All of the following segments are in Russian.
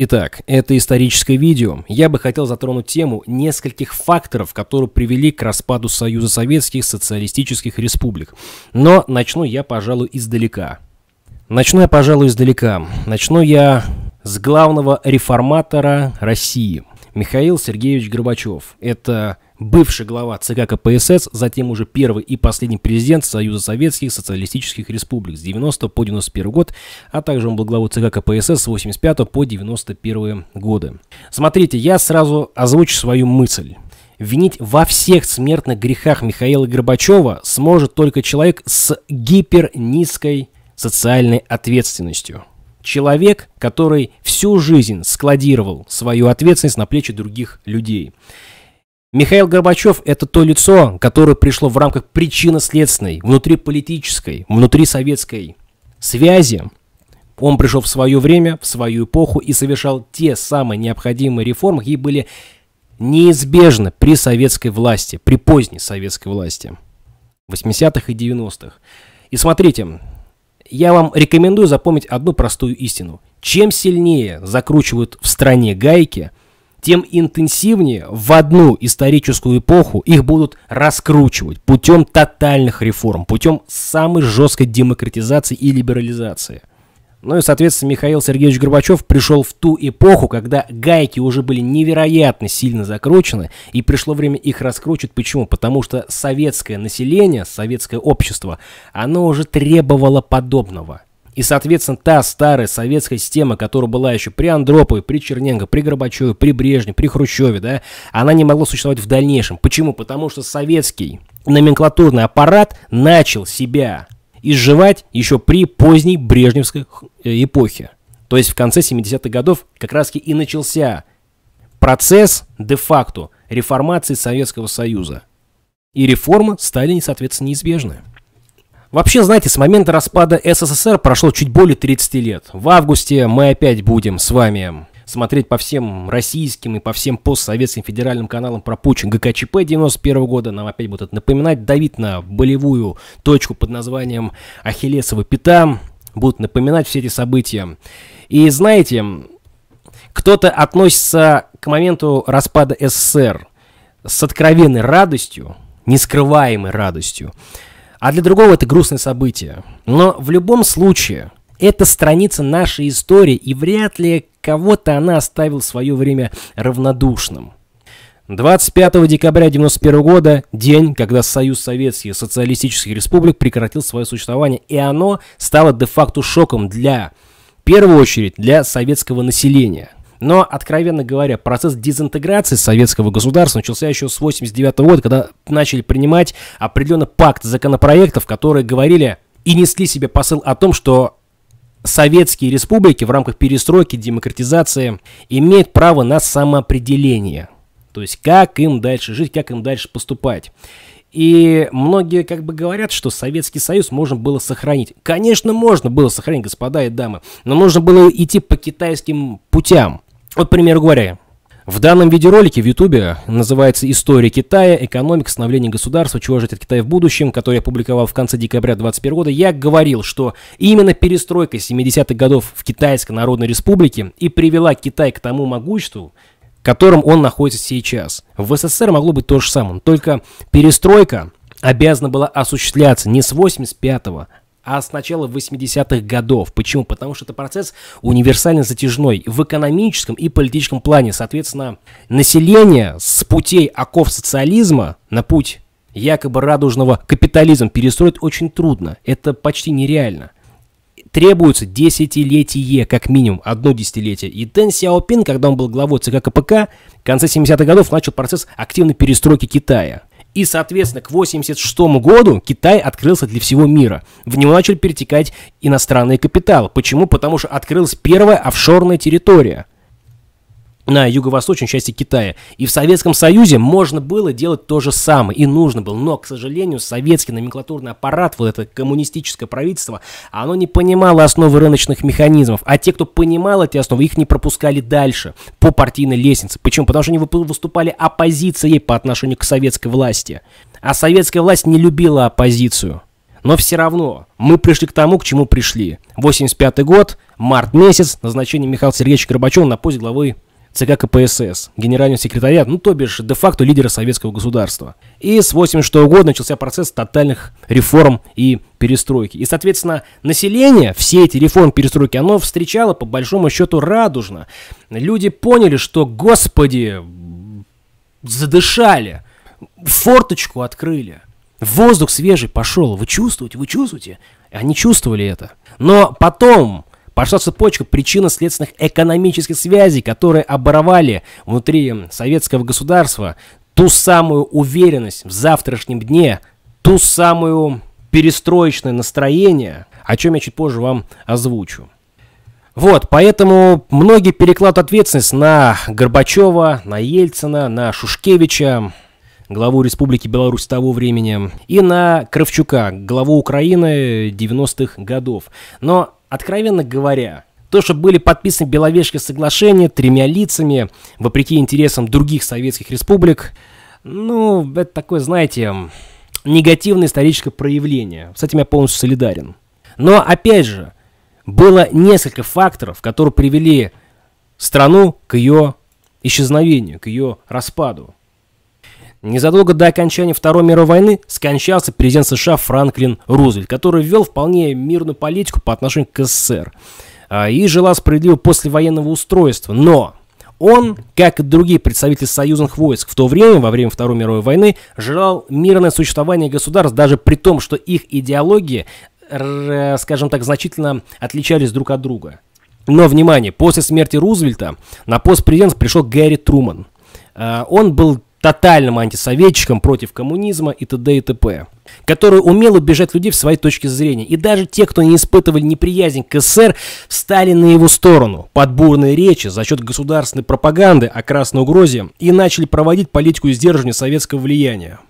Итак, это историческое видео. Я бы хотел затронуть тему нескольких факторов, которые привели к распаду Союза Советских Социалистических Республик. Но начну я, пожалуй, издалека. Начну я, пожалуй, издалека. Начну я с главного реформатора России – Михаил Сергеевич Горбачев. Это бывший глава ЦК КПСС, затем уже первый и последний президент Союза Советских Социалистических Республик с 90 по 91 год, а также он был главой ЦК КПСС с 85 по 91 годы. Смотрите, я сразу озвучу свою мысль. Винить во всех смертных грехах Михаила Горбачева сможет только человек с гипернизкой социальной ответственностью. Человек, который всю жизнь складировал свою ответственность на плечи других людей. Михаил Горбачев – это то лицо, которое пришло в рамках причинно-следственной, внутриполитической, внутрисоветской связи. Он пришел в свое время, в свою эпоху и совершал те самые необходимые реформы, которые были неизбежны при советской власти, при поздней советской власти, 80-х и 90-х. И смотрите, я вам рекомендую запомнить одну простую истину. Чем сильнее закручивают в стране гайки, тем интенсивнее в одну историческую эпоху их будут раскручивать путем тотальных реформ, путем самой жесткой демократизации и либерализации. Ну и, соответственно, Михаил Сергеевич Горбачев пришел в ту эпоху, когда гайки уже были невероятно сильно закручены, и пришло время их раскручивать. Почему? Потому что советское население, советское общество, оно уже требовало подобного. И, соответственно, та старая советская система, которая была еще при Андропове, при Черненко, при Горбачеве, при Брежне, при Хрущеве, да, она не могла существовать в дальнейшем. Почему? Потому что советский номенклатурный аппарат начал себя изживать еще при поздней брежневской э, эпохе. То есть в конце 70-х годов как раз и начался процесс де-факто реформации Советского Союза. И реформы стали, соответственно, неизбежны. Вообще, знаете, с момента распада СССР прошло чуть более 30 лет. В августе мы опять будем с вами смотреть по всем российским и по всем постсоветским федеральным каналам про Путин ГКЧП 91 года, нам опять будут напоминать, давить на болевую точку под названием Ахиллесова пята, будут напоминать все эти события. И знаете, кто-то относится к моменту распада СССР с откровенной радостью, нескрываемой радостью, а для другого это грустное событие. Но в любом случае, это страница нашей истории, и вряд ли кого-то она оставила в свое время равнодушным. 25 декабря 1991 года, день, когда Союз Советских Социалистических Республик прекратил свое существование, и оно стало де-факто шоком для, в первую очередь, для советского населения. Но, откровенно говоря, процесс дезинтеграции советского государства начался еще с 1989 года, когда начали принимать определенный пакт законопроектов, которые говорили и несли себе посыл о том, что советские республики в рамках перестройки, демократизации имеют право на самоопределение. То есть как им дальше жить, как им дальше поступать. И многие как бы говорят, что Советский Союз можно было сохранить. Конечно, можно было сохранить, господа и дамы, но нужно было идти по китайским путям. Вот, к примеру говоря, в данном видеоролике в Ютубе называется «История Китая. Экономика становления государства. Чего ждет Китай в будущем», который я публиковал в конце декабря 2021 года. Я говорил, что именно перестройка 70-х годов в Китайской Народной Республике и привела Китай к тому могуществу, которым он находится сейчас. В СССР могло быть то же самое, только перестройка обязана была осуществляться не с 85-го, а с начала 80-х годов. Почему? Потому что это процесс универсально затяжной в экономическом и политическом плане. Соответственно, население с путей оков социализма на путь якобы радужного капитализма перестроить очень трудно. Это почти нереально требуется десятилетие, как минимум, одно десятилетие. И Дэн Сяопин, когда он был главой ЦК КПК, в конце 70-х годов начал процесс активной перестройки Китая. И, соответственно, к 86 году Китай открылся для всего мира. В него начали перетекать иностранные капиталы. Почему? Потому что открылась первая офшорная территория – на юго-восточной части Китая. И в Советском Союзе можно было делать то же самое, и нужно было. Но, к сожалению, советский номенклатурный аппарат, вот это коммунистическое правительство, оно не понимало основы рыночных механизмов. А те, кто понимал эти основы, их не пропускали дальше по партийной лестнице. Почему? Потому что они выступали оппозицией по отношению к советской власти. А советская власть не любила оппозицию. Но все равно мы пришли к тому, к чему пришли. 85 год, март месяц, назначение Михаила Сергеевича Горбачева на пост главы. ЦК КПСС, Генеральный секретаря, ну то бишь де-факто лидера советского государства. И с 86 года начался процесс тотальных реформ и перестройки. И, соответственно, население, все эти реформы перестройки, оно встречало по большому счету радужно. Люди поняли, что, господи, задышали, форточку открыли. Воздух свежий пошел. Вы чувствуете? Вы чувствуете? Они чувствовали это. Но потом Пошла цепочка причинно-следственных экономических связей, которые оборовали внутри советского государства ту самую уверенность в завтрашнем дне, ту самую перестроечное настроение, о чем я чуть позже вам озвучу. Вот, поэтому многие перекладывают ответственность на Горбачева, на Ельцина, на Шушкевича, главу Республики Беларусь того времени, и на Кравчука, главу Украины 90-х годов. Но Откровенно говоря, то, что были подписаны Беловежские соглашения тремя лицами, вопреки интересам других советских республик, ну, это такое, знаете, негативное историческое проявление. С этим я полностью солидарен. Но, опять же, было несколько факторов, которые привели страну к ее исчезновению, к ее распаду. Незадолго до окончания Второй мировой войны скончался президент США Франклин Рузвельт, который ввел вполне мирную политику по отношению к СССР а, и жила справедливо послевоенного устройства. Но он, как и другие представители союзных войск в то время, во время Второй мировой войны, желал мирное существование государств, даже при том, что их идеологии, скажем так, значительно отличались друг от друга. Но, внимание, после смерти Рузвельта на пост президента пришел Гэри Труман. А, он был тотальным антисоветчиком против коммунизма и т.д. и т.п., которые умело убежать людей в своей точке зрения. И даже те, кто не испытывали неприязнь к СССР, встали на его сторону под бурные речи за счет государственной пропаганды о красной угрозе и начали проводить политику сдерживания советского влияния.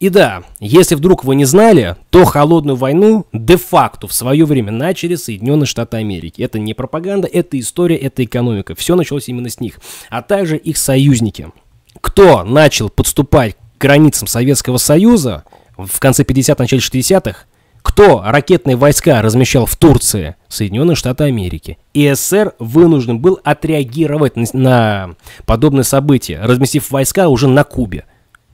И да, если вдруг вы не знали, то холодную войну де-факто в свое время начали Соединенные Штаты Америки. Это не пропаганда, это история, это экономика. Все началось именно с них, а также их союзники – кто начал подступать к границам Советского Союза в конце 50-х, начале 60-х, кто ракетные войска размещал в Турции? Соединенные Штаты Америки. И СССР вынужден был отреагировать на, на подобные события, разместив войска уже на Кубе.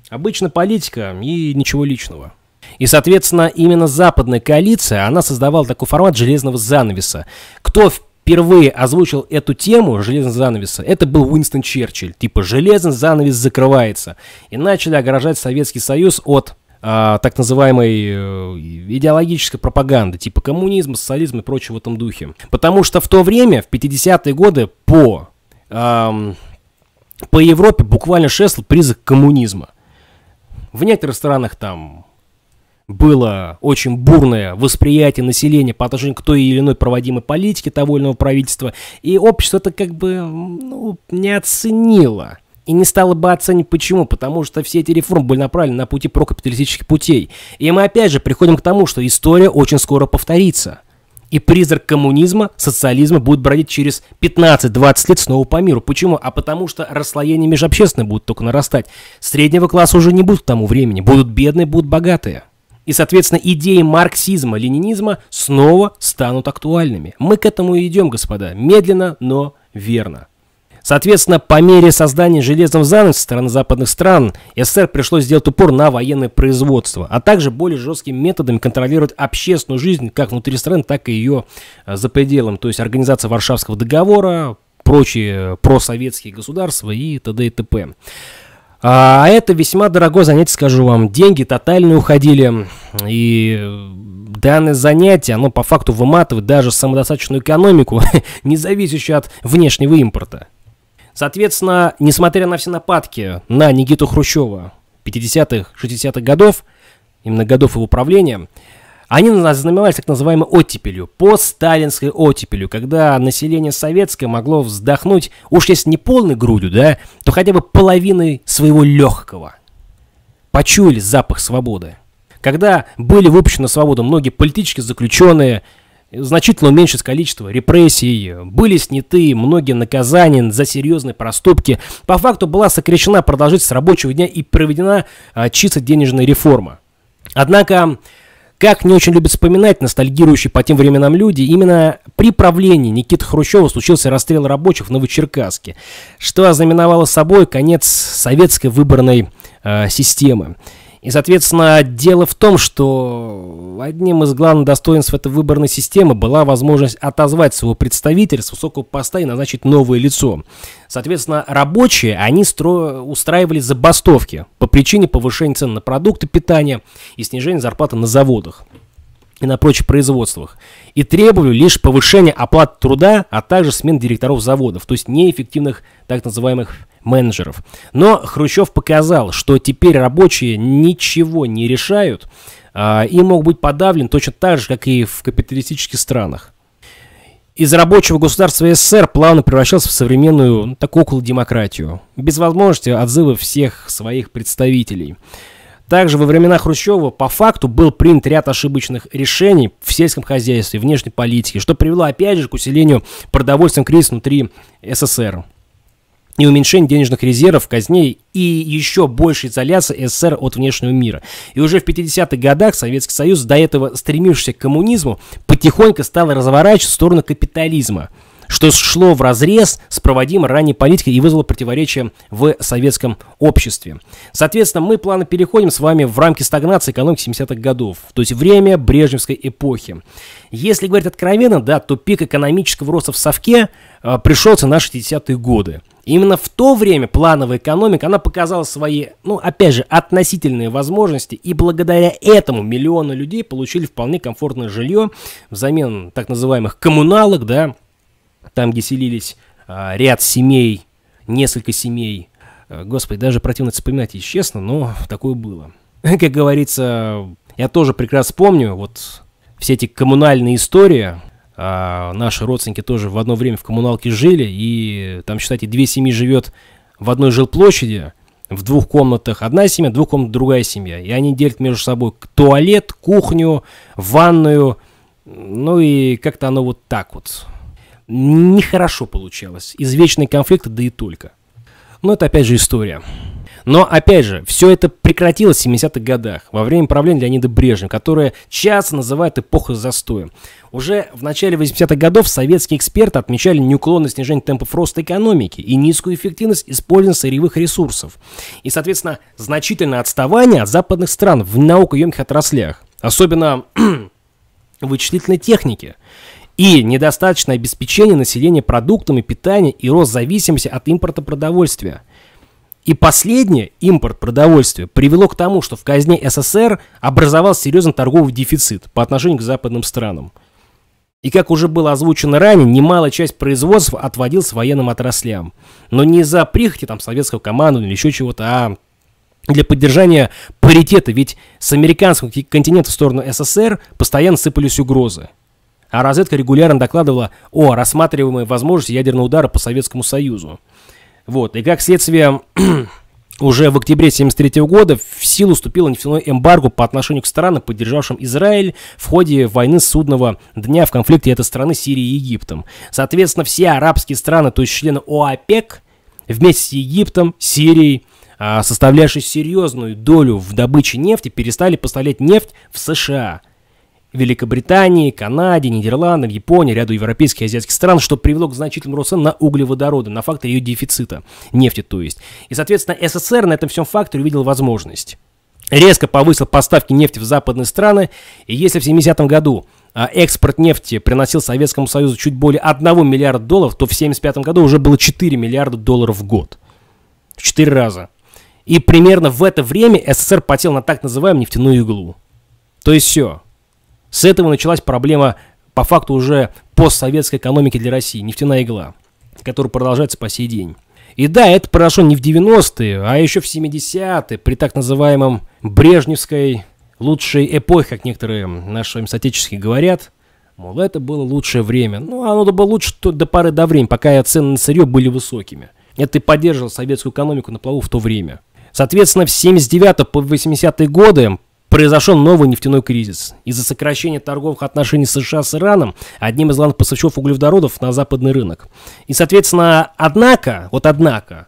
Обычно политика и ничего личного. И, соответственно, именно западная коалиция, она создавала такой формат железного занавеса. Кто впервые озвучил эту тему железного занавеса, это был Уинстон Черчилль. Типа железный занавес закрывается. И начали ограждать Советский Союз от а, так называемой э, идеологической пропаганды, типа коммунизма, социализма и прочего в этом духе. Потому что в то время, в 50-е годы, по, эм, по Европе буквально шествовал призрак коммунизма. В некоторых странах там было очень бурное восприятие населения по отношению к той или иной проводимой политике того или иного правительства, и общество это как бы ну, не оценило. И не стало бы оценить почему, потому что все эти реформы были направлены на пути прокапиталистических путей. И мы опять же приходим к тому, что история очень скоро повторится. И призрак коммунизма, социализма будет бродить через 15-20 лет снова по миру. Почему? А потому что расслоение межобщественное будет только нарастать. Среднего класса уже не будет к тому времени. Будут бедные, будут богатые. И, соответственно, идеи марксизма, ленинизма снова станут актуальными. Мы к этому и идем, господа, медленно, но верно. Соответственно, по мере создания железного занавеса со стороны западных стран, СССР пришлось сделать упор на военное производство, а также более жестким методом контролировать общественную жизнь как внутри страны, так и ее а, за пределом, то есть организация Варшавского договора, прочие э, просоветские государства и т.д. и т.п. А это весьма дорого занятие, скажу вам. Деньги тотально уходили. И данное занятие, оно по факту выматывает даже самодостаточную экономику, не зависящую от внешнего импорта. Соответственно, несмотря на все нападки на Никиту Хрущева 50-х, 60-х годов, именно годов его правления, они знаменовались так называемой оттепелью, постсталинской оттепелью, когда население советское могло вздохнуть, уж если не полной грудью, да, то хотя бы половиной своего легкого. Почуяли запах свободы. Когда были выпущены на свободу многие политически заключенные, значительно уменьшилось количество репрессий, были сняты многие наказания за серьезные проступки. По факту была сокращена продолжительность рабочего дня и проведена а, чисто денежная реформа. Однако как не очень любят вспоминать ностальгирующие по тем временам люди, именно при правлении Никиты Хрущева случился расстрел рабочих в Новочеркасске, что ознаменовало собой конец советской выборной э, системы. И, соответственно, дело в том, что одним из главных достоинств этой выборной системы была возможность отозвать своего представителя с высокого поста и назначить новое лицо. Соответственно, рабочие, они стро... устраивали забастовки по причине повышения цен на продукты питания и снижения зарплаты на заводах и на прочих производствах. И требовали лишь повышения оплат труда, а также смен директоров заводов, то есть неэффективных так называемых менеджеров. Но Хрущев показал, что теперь рабочие ничего не решают э, и могут быть подавлен точно так же, как и в капиталистических странах. Из рабочего государства СССР плавно превращался в современную, ну, так около демократию, без возможности отзыва всех своих представителей. Также во времена Хрущева по факту был принят ряд ошибочных решений в сельском хозяйстве, внешней политике, что привело опять же к усилению продовольственного кризиса внутри СССР и уменьшение денежных резервов казней и еще больше изоляции СССР от внешнего мира. И уже в 50-х годах Советский Союз, до этого стремившийся к коммунизму, потихоньку стал разворачиваться в сторону капитализма – что шло в разрез с проводимой ранней политикой и вызвало противоречия в советском обществе. Соответственно, мы плавно переходим с вами в рамки стагнации экономики 70-х годов, то есть время брежневской эпохи. Если говорить откровенно, да, то пик экономического роста в Совке э, пришелся на 60-е годы. Именно в то время плановая экономика, она показала свои, ну, опять же, относительные возможности, и благодаря этому миллионы людей получили вполне комфортное жилье взамен так называемых коммуналок, да, там, где селились а, ряд семей, несколько семей. А, господи, даже противно вспоминать, если честно, но такое было. Как говорится, я тоже прекрасно помню вот все эти коммунальные истории. А, наши родственники тоже в одно время в коммуналке жили, и там, считайте, две семьи живет в одной жилплощади, в двух комнатах одна семья, в двух комнатах другая семья. И они делят между собой туалет, кухню, ванную, ну и как-то оно вот так вот нехорошо получалось. извечный конфликт да и только. Но это опять же история. Но, опять же, все это прекратилось в 70-х годах, во время правления Леонида Брежнева, которое часто называют эпохой застоя. Уже в начале 80-х годов советские эксперты отмечали неуклонное снижение темпов роста экономики и низкую эффективность использования сырьевых ресурсов. И, соответственно, значительное отставание от западных стран в наукоемких отраслях, особенно вычислительной технике и недостаточное обеспечение населения продуктами питания и рост зависимости от импорта продовольствия. И последнее, импорт продовольствия, привело к тому, что в казне СССР образовался серьезный торговый дефицит по отношению к западным странам. И как уже было озвучено ранее, немалая часть производства отводилась военным отраслям. Но не из-за прихоти там советского командования или еще чего-то, а для поддержания паритета, ведь с американского континента в сторону СССР постоянно сыпались угрозы а разведка регулярно докладывала о рассматриваемой возможности ядерного удара по Советскому Союзу. Вот, и как следствие, уже в октябре 1973 года в силу вступило нефтяное эмбарго по отношению к странам, поддержавшим Израиль в ходе войны судного дня в конфликте этой страны с Сирией и Египтом. Соответственно, все арабские страны, то есть члены ОАПЕК, вместе с Египтом, Сирией, а, составлявшие серьезную долю в добыче нефти, перестали поставлять нефть в США – Великобритании, Канаде, Нидерландах, Японии, ряду европейских и азиатских стран, что привело к значительному росту на углеводороды, на фактор ее дефицита, нефти то есть. И, соответственно, СССР на этом всем факторе увидел возможность. Резко повысил поставки нефти в западные страны, и если в 70-м году а, экспорт нефти приносил Советскому Союзу чуть более 1 миллиарда долларов, то в 1975 году уже было 4 миллиарда долларов в год. В 4 раза. И примерно в это время СССР потел на так называемую нефтяную иглу. То есть все. С этого началась проблема, по факту, уже постсоветской экономики для России, нефтяная игла, которая продолжается по сей день. И да, это произошло не в 90-е, а еще в 70-е, при так называемом Брежневской лучшей эпохе, как некоторые наши соотечественники говорят. Мол, это было лучшее время. Ну, а оно было лучше до поры до времени, пока цены на сырье были высокими. Это и поддерживало советскую экономику на плаву в то время. Соответственно, в 79 по 80-е годы произошел новый нефтяной кризис. Из-за сокращения торговых отношений США с Ираном, одним из главных поставщиков углеводородов на западный рынок. И, соответственно, однако, вот однако,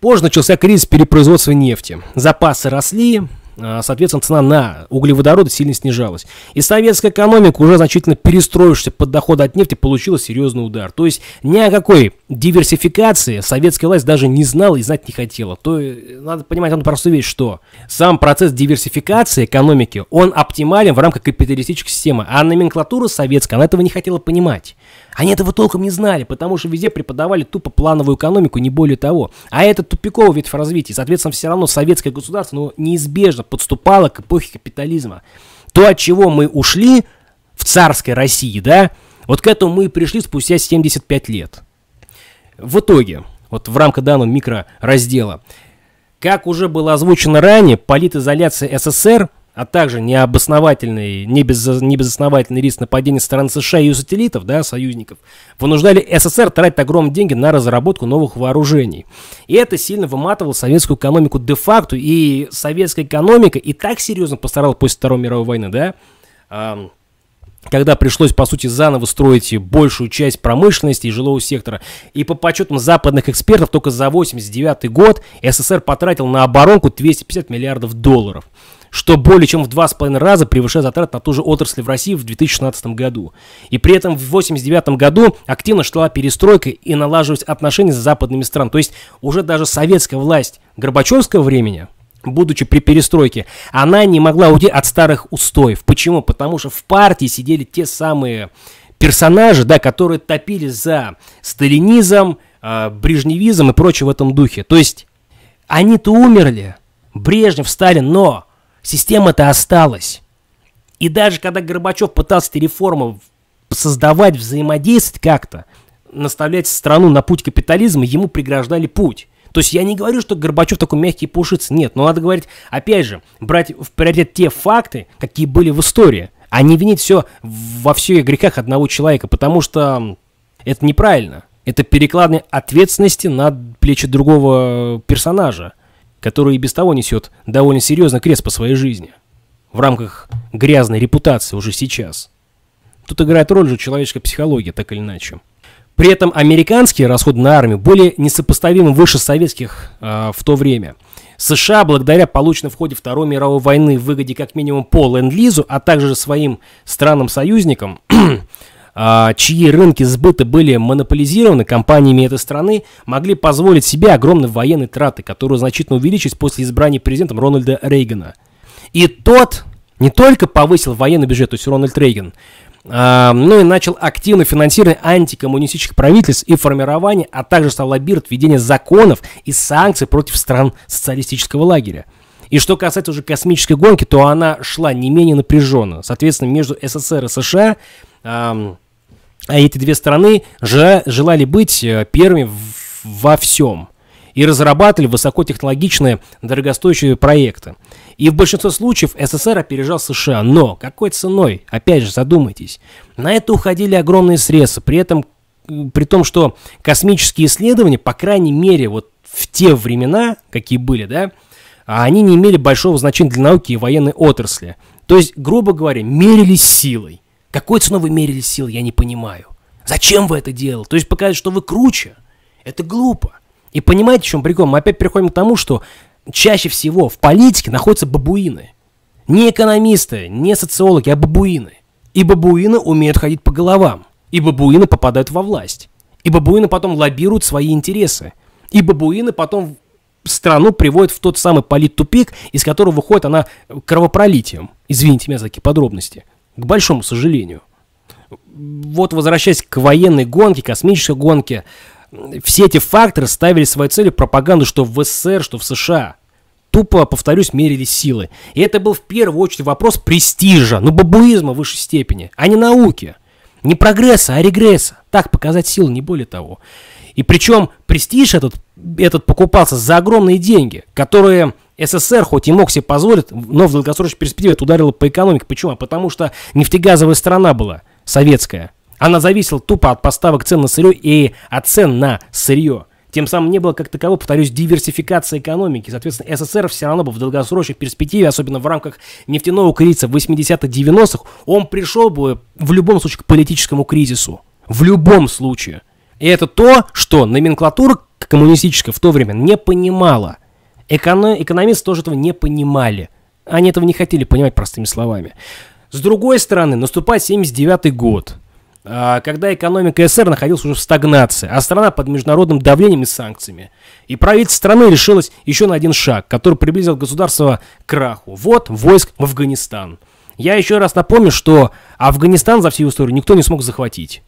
позже начался кризис перепроизводства нефти. Запасы росли, а, соответственно, цена на углеводороды сильно снижалась. И советская экономика, уже значительно перестроившаяся под доходы от нефти, получила серьезный удар. То есть ни о какой диверсификации советская власть даже не знала и знать не хотела. То э, надо понимать одну простую вещь, что сам процесс диверсификации экономики, он оптимален в рамках капиталистической системы, а номенклатура советская, она этого не хотела понимать. Они этого толком не знали, потому что везде преподавали тупо плановую экономику, не более того. А это тупиковый ветвь развития. Соответственно, все равно советское государство ну, неизбежно подступало к эпохе капитализма. То, от чего мы ушли в царской России, да, вот к этому мы и пришли спустя 75 лет. В итоге, вот в рамках данного микрораздела, как уже было озвучено ранее, политизоляция СССР, а также необосновательный, небез, небезосновательный риск нападения стран США и ее сателлитов, да, союзников, вынуждали СССР тратить огромные деньги на разработку новых вооружений. И это сильно выматывало советскую экономику де-факто, и советская экономика и так серьезно пострадала после Второй мировой войны, да, когда пришлось, по сути, заново строить большую часть промышленности и жилого сектора. И по подсчетам западных экспертов, только за 89 год СССР потратил на оборонку 250 миллиардов долларов, что более чем в два с половиной раза превышает затрат на ту же отрасль в России в 2016 году. И при этом в 89 году активно шла перестройка и налаживались отношения с западными странами. То есть уже даже советская власть Горбачевского времени – будучи при перестройке, она не могла уйти от старых устоев. Почему? Потому что в партии сидели те самые персонажи, да, которые топили за сталинизм, э, брежневизм и прочее в этом духе. То есть они-то умерли, Брежнев, Сталин, но система-то осталась. И даже когда Горбачев пытался эти реформы создавать, взаимодействовать как-то, наставлять страну на путь капитализма, ему преграждали путь. То есть я не говорю, что Горбачев такой мягкий пушится, нет, но надо говорить, опять же, брать в приоритет те факты, какие были в истории, а не винить все во всех грехах одного человека, потому что это неправильно. Это перекладывание ответственности на плечи другого персонажа, который и без того несет довольно серьезно крест по своей жизни в рамках грязной репутации уже сейчас. Тут играет роль же человеческая психология, так или иначе. При этом американские расходы на армию были несопоставимо выше советских э, в то время. США, благодаря полученной в ходе Второй мировой войны выгоде как минимум по ленд-лизу, а также своим странам-союзникам, а, чьи рынки сбыта были монополизированы компаниями этой страны, могли позволить себе огромные военные траты, которые значительно увеличились после избрания президентом Рональда Рейгана. И тот не только повысил военный бюджет, то есть Рональд Рейган, а, ну и начал активно финансирование антикоммунистических правительств и формирование, а также стал лоббировать введение законов и санкций против стран социалистического лагеря. И что касается уже космической гонки, то она шла не менее напряженно. Соответственно, между СССР и США эм, эти две страны желали быть э, первыми во всем и разрабатывали высокотехнологичные дорогостоящие проекты. И в большинстве случаев СССР опережал США. Но какой ценой? Опять же, задумайтесь. На это уходили огромные средства. При этом, при том, что космические исследования, по крайней мере, вот в те времена, какие были, да, а они не имели большого значения для науки и военной отрасли. То есть, грубо говоря, мерились силой. Какой ценой вы мерились силой, я не понимаю. Зачем вы это делали? То есть показать, что вы круче, это глупо. И понимаете, в чем прикол? Мы опять приходим к тому, что чаще всего в политике находятся бабуины. Не экономисты, не социологи, а бабуины. И бабуины умеют ходить по головам. И бабуины попадают во власть. И бабуины потом лоббируют свои интересы. И бабуины потом страну приводят в тот самый политтупик, из которого выходит она кровопролитием. Извините меня за такие подробности. К большому сожалению. Вот возвращаясь к военной гонке, космической гонке, все эти факторы ставили своей целью пропаганду, что в СССР, что в США. Тупо, повторюсь, мерили силы. И это был в первую очередь вопрос престижа, ну бабуизма в высшей степени, а не науки. Не прогресса, а регресса. Так показать силу, не более того. И причем престиж этот, этот покупался за огромные деньги, которые СССР хоть и мог себе позволить, но в долгосрочной перспективе это ударило по экономике. Почему? А потому что нефтегазовая страна была, советская. Она зависела тупо от поставок цен на сырье и от цен на сырье. Тем самым не было как таковой, повторюсь, диверсификации экономики. Соответственно, СССР все равно бы в долгосрочной перспективе, особенно в рамках нефтяного кризиса в 80-х, 90-х, он пришел бы в любом случае к политическому кризису. В любом случае. И это то, что номенклатура коммунистическая в то время не понимала. Эконом... Экономисты тоже этого не понимали. Они этого не хотели понимать простыми словами. С другой стороны, наступает 79 й год. А, когда экономика СССР находилась уже в стагнации, а страна под международным давлением и санкциями. И правительство страны решилось еще на один шаг, который приблизил государство к краху. Вот войск в Афганистан. Я еще раз напомню, что Афганистан за всю историю никто не смог захватить.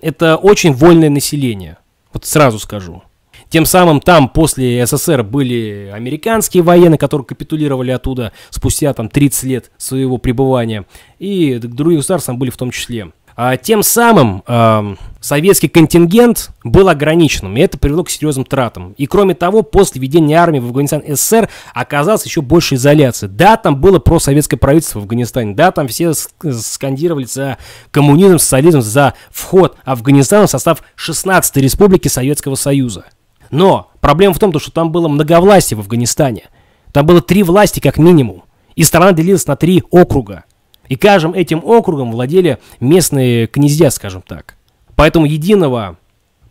Это очень вольное население, вот сразу скажу. Тем самым там после СССР были американские военные, которые капитулировали оттуда спустя там 30 лет своего пребывания. И другие государств были в том числе. А, тем самым а, советский контингент был ограниченным, и это привело к серьезным тратам. И кроме того, после введения армии в Афганистан СССР оказалась еще больше изоляции. Да, там было просоветское правительство в Афганистане, да, там все скандировали за коммунизм, социализм, за вход Афганистана в состав 16-й республики Советского Союза. Но проблема в том, что там было многовластие в Афганистане. Там было три власти как минимум, и страна делилась на три округа – и каждым этим округом владели местные князья, скажем так. Поэтому единого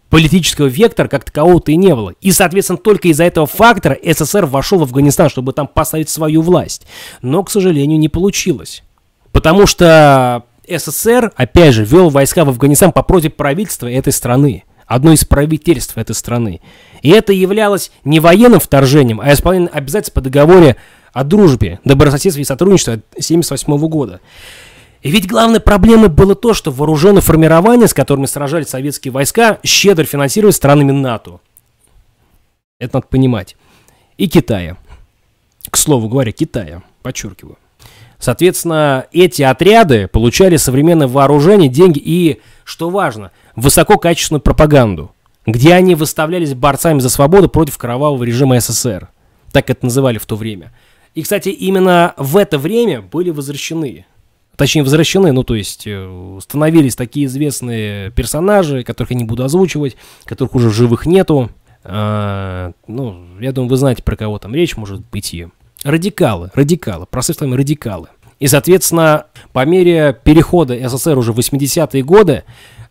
политического вектора как такового-то и не было. И, соответственно, только из-за этого фактора СССР вошел в Афганистан, чтобы там поставить свою власть. Но, к сожалению, не получилось. Потому что СССР, опять же, вел войска в Афганистан по просьбе правительства этой страны. Одно из правительств этой страны. И это являлось не военным вторжением, а исполнением обязательств по договоре о дружбе, добрососедстве и сотрудничестве от 1978 года. И ведь главной проблемой было то, что вооруженные формирования, с которыми сражались советские войска, щедро финансировались странами НАТО. Это надо понимать. И Китая. К слову говоря, Китая, подчеркиваю. Соответственно, эти отряды получали современное вооружение, деньги и, что важно, высококачественную пропаганду, где они выставлялись борцами за свободу против кровавого режима СССР. Так это называли в то время. И, кстати, именно в это время были возвращены точнее возвращены, ну то есть э, становились такие известные персонажи, которых я не буду озвучивать, которых уже живых нету. А, ну, я думаю, вы знаете, про кого там речь может быть и. Радикалы, радикалы, простыми словами, радикалы. И, соответственно, по мере перехода СССР уже в 80-е годы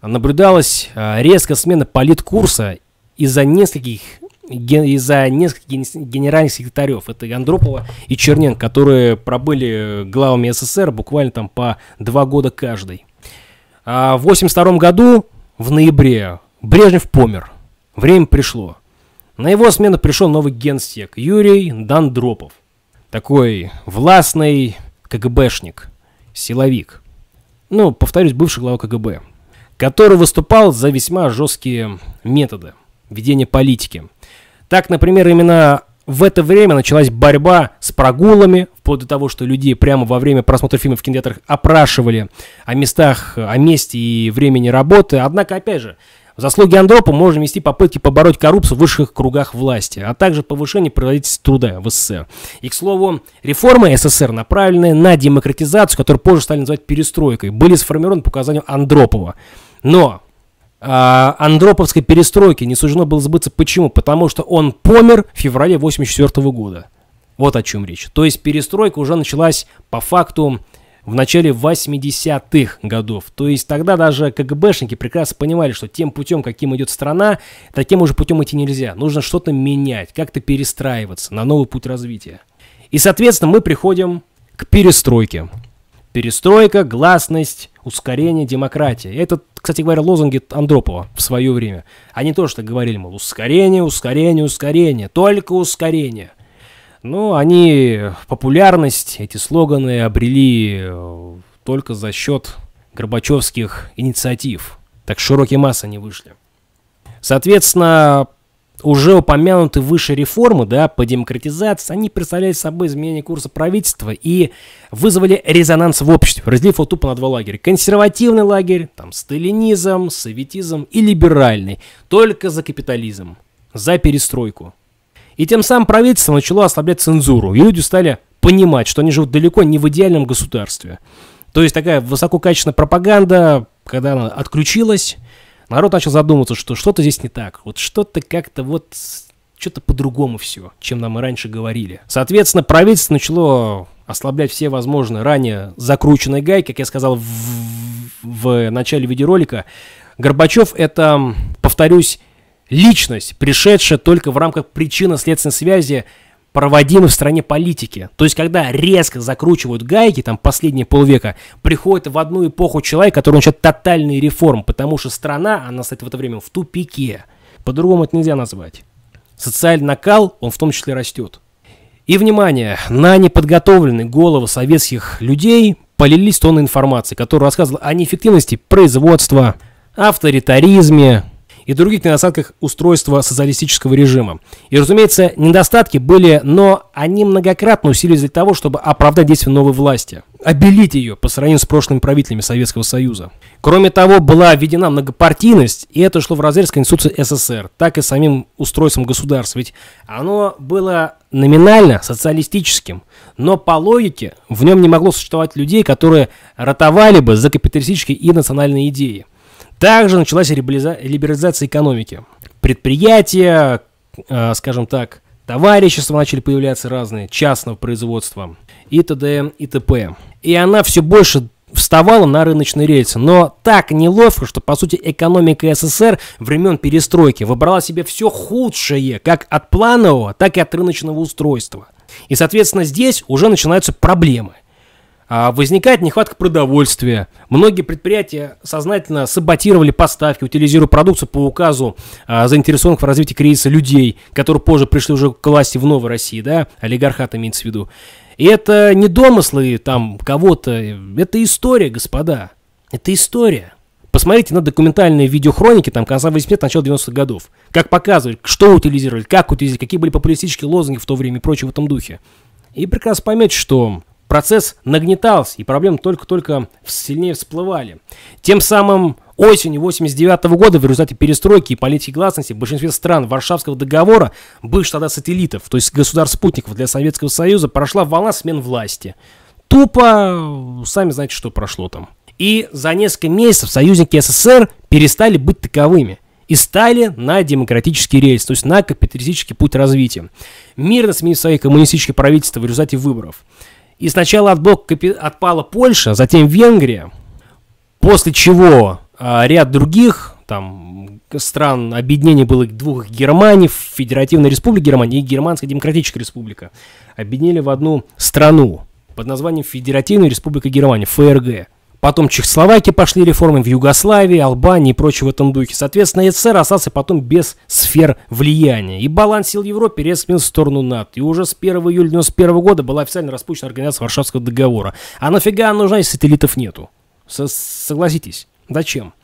наблюдалась а, резкая смена политкурса из-за нескольких из-за нескольких генеральных секретарев, это Андропова и Черненко, которые пробыли э, главами СССР буквально там по два года каждый. А в 1982 году, в ноябре, Брежнев помер. Время пришло. На его смену пришел новый генсек Юрий Дандропов. Такой властный КГБшник, силовик. Ну, повторюсь, бывший глава КГБ, который выступал за весьма жесткие методы ведения политики – так, например, именно в это время началась борьба с прогулами, вплоть до того, что людей прямо во время просмотра фильма в кинотеатрах опрашивали о местах, о месте и времени работы. Однако, опять же, в заслуги Андропа можно вести попытки побороть коррупцию в высших кругах власти, а также повышение производительности труда в СССР. И, к слову, реформы СССР, направленные на демократизацию, которую позже стали называть перестройкой, были сформированы по указанию Андропова. Но а, андроповской перестройки не суждено было сбыться. Почему? Потому что он помер в феврале 1984 года. Вот о чем речь. То есть перестройка уже началась по факту в начале 80-х годов. То есть тогда даже КГБшники прекрасно понимали, что тем путем, каким идет страна, таким уже путем идти нельзя. Нужно что-то менять, как-то перестраиваться на новый путь развития. И, соответственно, мы приходим к перестройке. Перестройка, гласность, ускорение демократия. Это кстати говоря, лозунги Андропова в свое время. Они тоже так говорили, мол, ускорение, ускорение, ускорение, только ускорение. Но они популярность, эти слоганы обрели э, только за счет горбачевских инициатив. Так широкие массы не вышли. Соответственно, уже упомянутые выше реформы да, по демократизации, они представляли собой изменение курса правительства и вызвали резонанс в обществе, разделив его тупо на два лагеря. Консервативный лагерь, там сталинизм, советизм и либеральный, только за капитализм, за перестройку. И тем самым правительство начало ослаблять цензуру, и люди стали понимать, что они живут далеко не в идеальном государстве. То есть такая высококачественная пропаганда, когда она отключилась, народ начал задумываться, что что-то здесь не так, вот что-то как-то вот что-то по-другому все, чем нам и раньше говорили. Соответственно, правительство начало ослаблять все возможные ранее закрученные гайки, как я сказал в, в начале видеоролика. Горбачев это, повторюсь, личность, пришедшая только в рамках причинно-следственной связи проводимой в стране политики. То есть, когда резко закручивают гайки, там, последние полвека, приходит в одну эпоху человек, который начинает тотальные реформы, потому что страна, она, кстати, в это время в тупике. По-другому это нельзя назвать. Социальный накал, он в том числе растет. И, внимание, на неподготовленные головы советских людей полились тонны информации, которая рассказывала о неэффективности производства, авторитаризме, и других недостатках устройства социалистического режима. И, разумеется, недостатки были, но они многократно усилились для того, чтобы оправдать действия новой власти, обелить ее по сравнению с прошлыми правителями Советского Союза. Кроме того, была введена многопартийность, и это шло в разрез с Конституцией СССР, так и самим устройством государства, ведь оно было номинально социалистическим, но по логике в нем не могло существовать людей, которые ротовали бы за капиталистические и национальные идеи. Также началась либерализация экономики. Предприятия, э, скажем так, товарищества начали появляться разные, частного производства и т.д. и т.п. И она все больше вставала на рыночные рельсы, но так неловко, что, по сути, экономика СССР времен перестройки выбрала себе все худшее, как от планового, так и от рыночного устройства. И, соответственно, здесь уже начинаются проблемы. А возникает нехватка продовольствия. Многие предприятия сознательно саботировали поставки, утилизируя продукцию по указу а, заинтересованных в развитии кризиса людей, которые позже пришли уже к власти в Новой России, да, олигархат имеется в виду. И это не домыслы там кого-то, это история, господа, это история. Посмотрите на документальные видеохроники там конца 80-х, начала 90-х годов. Как показывали, что утилизировали, как утилизировали, какие были популистические лозунги в то время и прочее в этом духе. И прекрасно поймете, что Процесс нагнетался, и проблемы только-только сильнее всплывали. Тем самым осенью 89 года в результате перестройки и политики гласности в большинстве стран Варшавского договора, бывших тогда сателлитов, то есть государств-спутников для Советского Союза, прошла волна смен власти. Тупо, сами знаете, что прошло там. И за несколько месяцев союзники СССР перестали быть таковыми и стали на демократический рельс, то есть на капиталистический путь развития. Мирно сменив свои коммунистические правительства в результате выборов. И сначала от блока отпала Польша, затем Венгрия, после чего а, ряд других там стран объединение было двух Германий, Федеративная Республика Германия и Германская Демократическая Республика, объединили в одну страну под названием Федеративная Республика Германия, ФРГ. Потом в Чехословакии пошли реформы, в Югославии, Албании и прочее в этом духе. Соответственно, СССР остался потом без сфер влияния. И баланс сил Европы резко сменился в сторону НАТО. И уже с 1 июля 1991 года была официально распущена организация Варшавского договора. А нафига она нужна, если сателлитов нету? Согласитесь, зачем?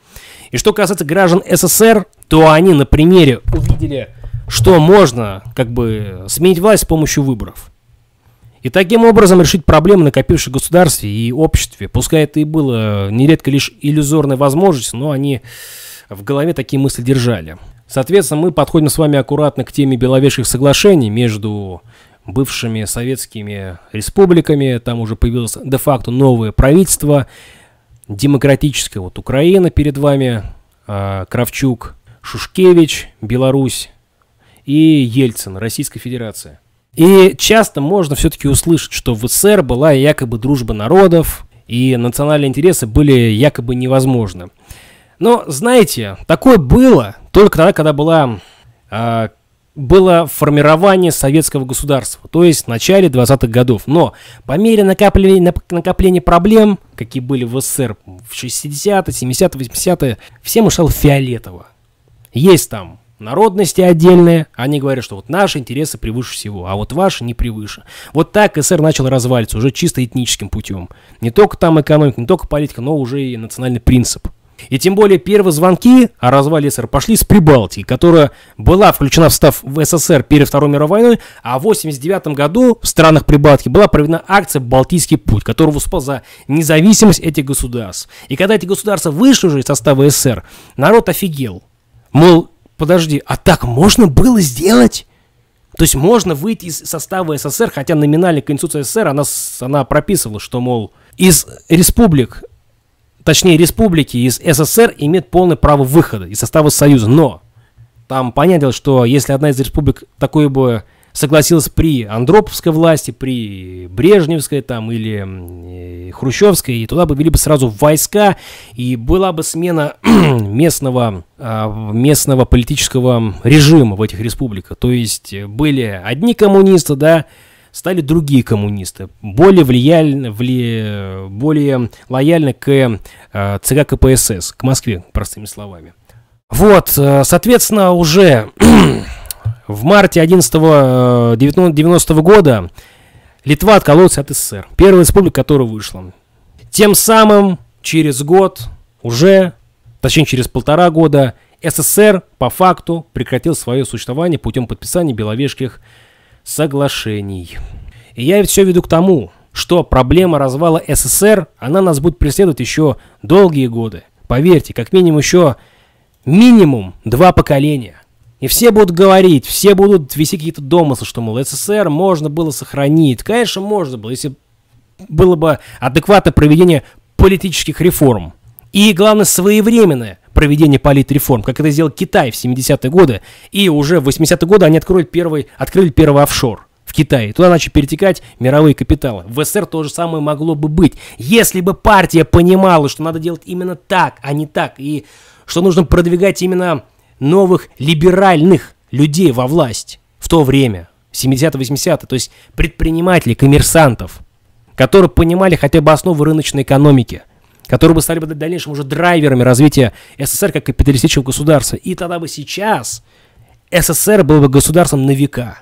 И что касается граждан СССР, то они на примере увидели, что можно как бы сменить власть с помощью выборов. И таким образом решить проблемы, накопившие в государстве и обществе, пускай это и было нередко лишь иллюзорной возможностью, но они в голове такие мысли держали. Соответственно, мы подходим с вами аккуратно к теме Беловежских соглашений между бывшими советскими республиками, там уже появилось де-факто новое правительство, демократическое, вот Украина перед вами, а, Кравчук, Шушкевич, Беларусь и Ельцин, Российская Федерация. И часто можно все-таки услышать, что в СССР была якобы дружба народов, и национальные интересы были якобы невозможны. Но, знаете, такое было только тогда, когда была, э, было формирование советского государства, то есть в начале 20-х годов. Но по мере накопления, накопления проблем, какие были в СССР в 60-е, 70-е, 80-е, всем ушел фиолетово. Есть там народности отдельные, они говорят, что вот наши интересы превыше всего, а вот ваши не превыше. Вот так СССР начал развалиться уже чисто этническим путем. Не только там экономика, не только политика, но уже и национальный принцип. И тем более первые звонки о развале СССР пошли с Прибалтии, которая была включена в состав в СССР перед Второй мировой войной, а в 1989 году в странах Прибалтики была проведена акция «Балтийский путь», которая выступала за независимость этих государств. И когда эти государства вышли уже из состава СССР, народ офигел. Мол, подожди, а так можно было сделать? То есть можно выйти из состава СССР, хотя номинальная Конституция СССР, она, она прописывала, что, мол, из республик, точнее республики из СССР имеет полное право выхода из состава Союза. Но там понятно, что если одна из республик такое бы согласилась при Андроповской власти, при Брежневской там или э, Хрущевской, и туда бы вели бы сразу войска, и была бы смена местного, а, местного политического режима в этих республиках. То есть э, были одни коммунисты, да, стали другие коммунисты, более влияльны, вли, более лояльны к э, ЦК КПСС, к Москве, простыми словами. Вот, э, соответственно, уже В марте 11 -го, -го года Литва откололась от СССР, первая республика, которая вышла. Тем самым через год уже, точнее через полтора года, СССР по факту прекратил свое существование путем подписания Беловежских соглашений. И я все веду к тому, что проблема развала СССР, она нас будет преследовать еще долгие годы. Поверьте, как минимум еще минимум два поколения. И все будут говорить, все будут вести какие-то домыслы, что, мол, СССР можно было сохранить. Конечно, можно было, если было бы адекватное проведение политических реформ. И, главное, своевременное проведение политреформ, как это сделал Китай в 70-е годы. И уже в 80-е годы они открыли первый, открыли первый офшор в Китае. Туда начали перетекать мировые капиталы. В СССР то же самое могло бы быть. Если бы партия понимала, что надо делать именно так, а не так, и что нужно продвигать именно новых либеральных людей во власть в то время, 70-80-е, то есть предпринимателей, коммерсантов, которые понимали хотя бы основы рыночной экономики, которые бы стали бы в дальнейшем уже драйверами развития СССР как капиталистического государства. И тогда бы сейчас СССР был бы государством на века.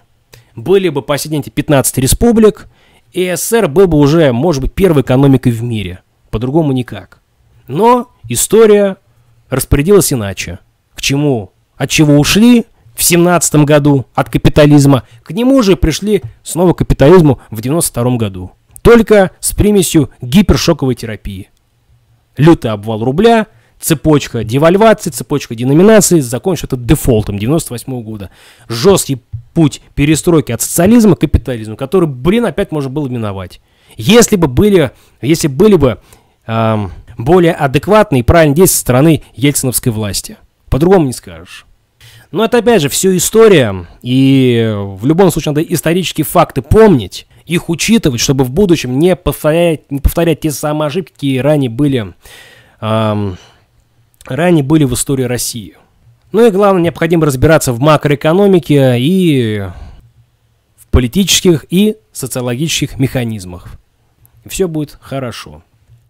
Были бы, по сей день, 15 республик, и СССР был бы уже, может быть, первой экономикой в мире. По-другому никак. Но история распорядилась иначе к чему, от чего ушли в семнадцатом году от капитализма, к нему же пришли снова к капитализму в девяносто втором году. Только с примесью гипершоковой терапии. Лютый обвал рубля, цепочка девальвации, цепочка деноминации, закончится это дефолтом 98 -го года. Жесткий путь перестройки от социализма к капитализму, который, блин, опять можно было миновать. Если бы были, если были бы эм, более адекватные и правильные действия со стороны ельциновской власти – по-другому не скажешь. Но это опять же все история, и в любом случае надо исторические факты помнить, их учитывать, чтобы в будущем не повторять, не повторять те самые ошибки, какие ранее были, эм, ранее были в истории России. Ну и главное, необходимо разбираться в макроэкономике и в политических и социологических механизмах. все будет хорошо.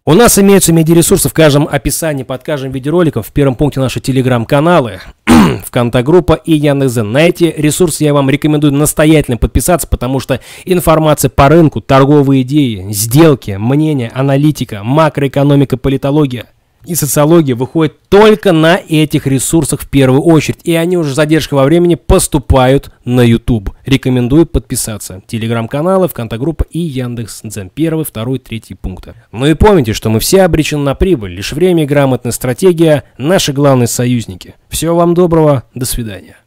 У нас имеются медиаресурсы в каждом описании под каждым видеороликом. В первом пункте наши телеграм-каналы, Вконтагруппа и Яндекс.Зен. На эти ресурсы я вам рекомендую настоятельно подписаться, потому что информация по рынку, торговые идеи, сделки, мнения, аналитика, макроэкономика, политология – и социология выходят только на этих ресурсах в первую очередь, и они уже с задержкой во времени поступают на YouTube. Рекомендую подписаться. Телеграм-каналы, ВКонтагруппа и Яндекс Дзен. Первый, второй, третий пункты. Ну и помните, что мы все обречены на прибыль. Лишь время и грамотная стратегия – наши главные союзники. Всего вам доброго. До свидания.